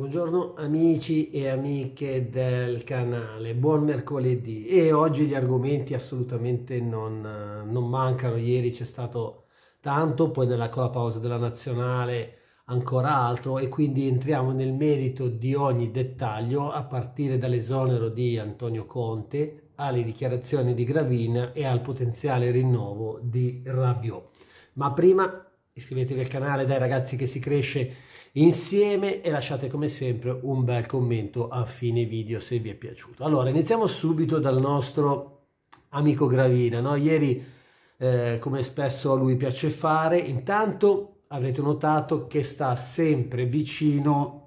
Buongiorno amici e amiche del canale, buon mercoledì e oggi gli argomenti assolutamente non, non mancano, ieri c'è stato tanto, poi nella con pausa della nazionale ancora altro e quindi entriamo nel merito di ogni dettaglio a partire dall'esonero di Antonio Conte alle dichiarazioni di Gravina e al potenziale rinnovo di Rabiot. Ma prima iscrivetevi al canale dai ragazzi che si cresce insieme e lasciate come sempre un bel commento a fine video se vi è piaciuto. Allora iniziamo subito dal nostro amico Gravina, no? ieri eh, come spesso a lui piace fare, intanto avrete notato che sta sempre vicino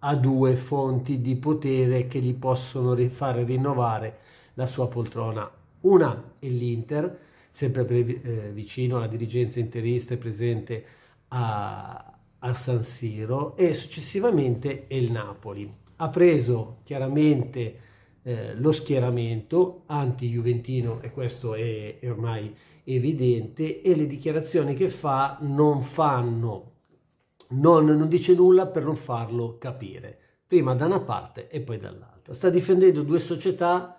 a due fonti di potere che gli possono fare rinnovare la sua poltrona. Una è l'Inter, sempre eh, vicino alla dirigenza interista e presente a, a San Siro e successivamente il Napoli. Ha preso chiaramente eh, lo schieramento anti-juventino e questo è, è ormai evidente e le dichiarazioni che fa non fanno, non, non dice nulla per non farlo capire, prima da una parte e poi dall'altra. Sta difendendo due società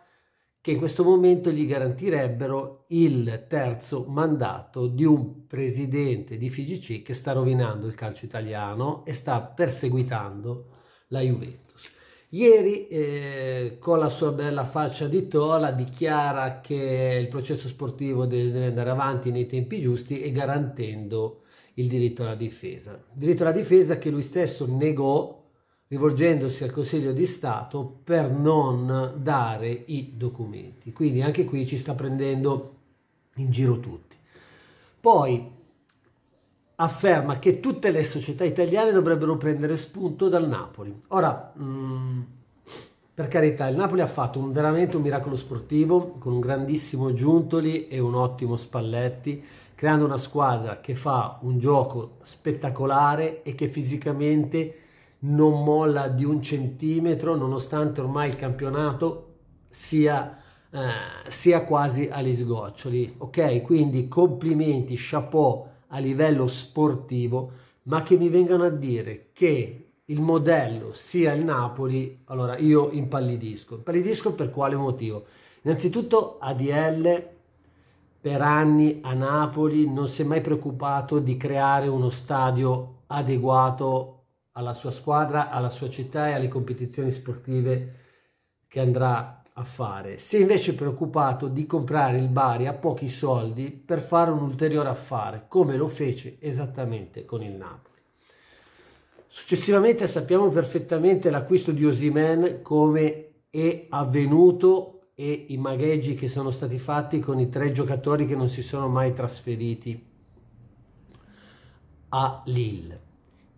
che in questo momento gli garantirebbero il terzo mandato di un presidente di FIGC che sta rovinando il calcio italiano e sta perseguitando la Juventus. Ieri eh, con la sua bella faccia di tola dichiara che il processo sportivo deve andare avanti nei tempi giusti e garantendo il diritto alla difesa. Diritto alla difesa che lui stesso negò rivolgendosi al Consiglio di Stato per non dare i documenti. Quindi anche qui ci sta prendendo in giro tutti. Poi afferma che tutte le società italiane dovrebbero prendere spunto dal Napoli. Ora, mh, mm, per carità, il Napoli ha fatto un, veramente un miracolo sportivo con un grandissimo Giuntoli e un ottimo Spalletti, creando una squadra che fa un gioco spettacolare e che fisicamente non molla di un centimetro nonostante ormai il campionato sia, eh, sia quasi agli sgoccioli. Ok, quindi complimenti, chapeau a livello sportivo, ma che mi vengano a dire che il modello sia il Napoli, allora io impallidisco. Impallidisco per quale motivo? Innanzitutto ADL per anni a Napoli non si è mai preoccupato di creare uno stadio adeguato alla sua squadra, alla sua città e alle competizioni sportive che andrà a fare. Si è invece preoccupato di comprare il Bari a pochi soldi per fare un ulteriore affare, come lo fece esattamente con il Napoli. Successivamente sappiamo perfettamente l'acquisto di Osimen come è avvenuto e i magheggi che sono stati fatti con i tre giocatori che non si sono mai trasferiti a Lille.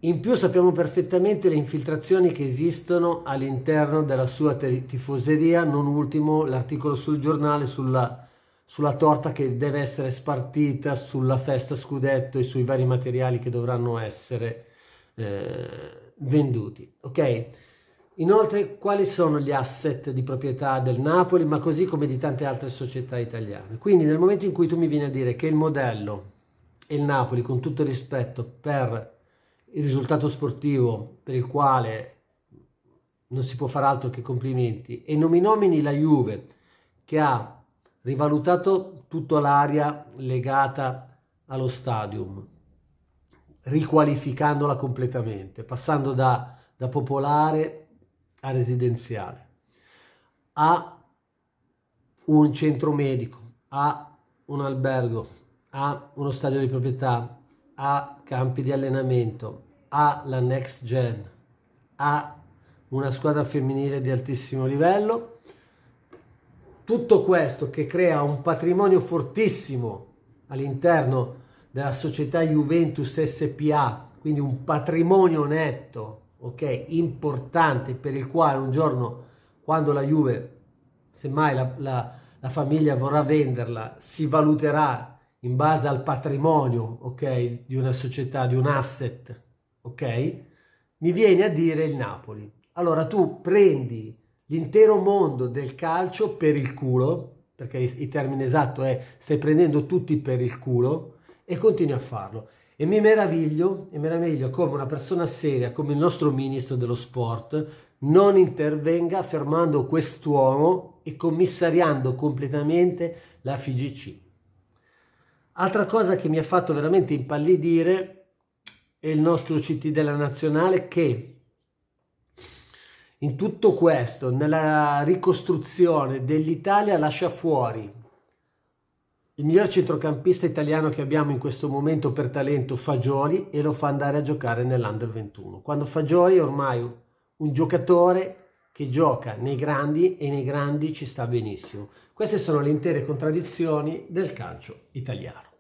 In più sappiamo perfettamente le infiltrazioni che esistono all'interno della sua tifoseria, non ultimo l'articolo sul giornale sulla, sulla torta che deve essere spartita, sulla festa scudetto e sui vari materiali che dovranno essere eh, venduti. Ok? Inoltre, quali sono gli asset di proprietà del Napoli, ma così come di tante altre società italiane? Quindi, nel momento in cui tu mi vieni a dire che il modello e il Napoli, con tutto rispetto per il risultato sportivo per il quale non si può fare altro che complimenti e non mi la Juve che ha rivalutato tutta l'area legata allo stadium riqualificandola completamente passando da, da popolare a residenziale a un centro medico a un albergo a uno stadio di proprietà a campi di allenamento ha la next gen, ha una squadra femminile di altissimo livello. Tutto questo che crea un patrimonio fortissimo all'interno della società Juventus SPA, quindi un patrimonio netto, ok, importante per il quale un giorno quando la Juve, semmai la, la, la famiglia vorrà venderla, si valuterà in base al patrimonio, ok, di una società, di un asset ok? Mi viene a dire il Napoli. Allora tu prendi l'intero mondo del calcio per il culo, perché il termine esatto è stai prendendo tutti per il culo e continui a farlo. E mi meraviglio, e meraviglio come una persona seria, come il nostro ministro dello sport, non intervenga fermando quest'uomo e commissariando completamente la FIGC. Altra cosa che mi ha fatto veramente impallidire e il nostro CT della nazionale che in tutto questo, nella ricostruzione dell'Italia, lascia fuori il miglior centrocampista italiano che abbiamo in questo momento per talento, Fagioli, e lo fa andare a giocare nell'Under 21. Quando Fagioli è ormai un giocatore che gioca nei grandi e nei grandi ci sta benissimo. Queste sono le intere contraddizioni del calcio italiano.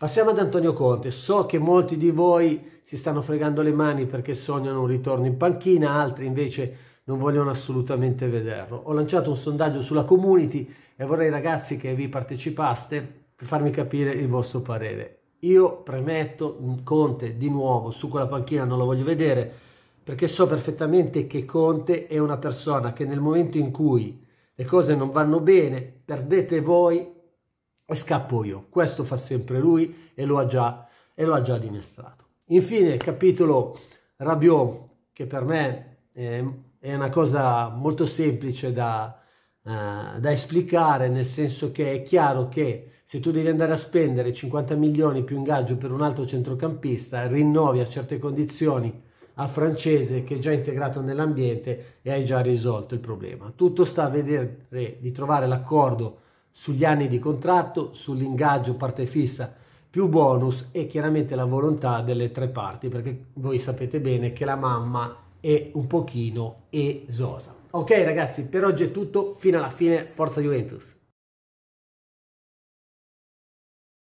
Passiamo ad Antonio Conte. So che molti di voi si stanno fregando le mani perché sognano un ritorno in panchina, altri invece non vogliono assolutamente vederlo. Ho lanciato un sondaggio sulla community e vorrei ragazzi che vi partecipaste per farmi capire il vostro parere. Io premetto Conte di nuovo su quella panchina, non lo voglio vedere perché so perfettamente che Conte è una persona che nel momento in cui le cose non vanno bene, perdete voi e scappo io. Questo fa sempre lui e lo ha già, e lo ha già dimostrato. Infine, il capitolo Rabiot, che per me è una cosa molto semplice da, Uh, da esplicare, nel senso che è chiaro che se tu devi andare a spendere 50 milioni più ingaggio per un altro centrocampista, rinnovi a certe condizioni al francese che è già integrato nell'ambiente e hai già risolto il problema. Tutto sta a vedere di trovare l'accordo sugli anni di contratto, sull'ingaggio parte fissa più bonus e chiaramente la volontà delle tre parti perché voi sapete bene che la mamma è un pochino esosa. Ok ragazzi, per oggi è tutto, fino alla fine, forza Juventus!